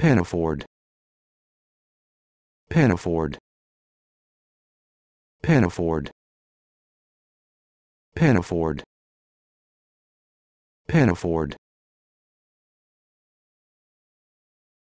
Panaford Panaford Panaford Panaford Panaford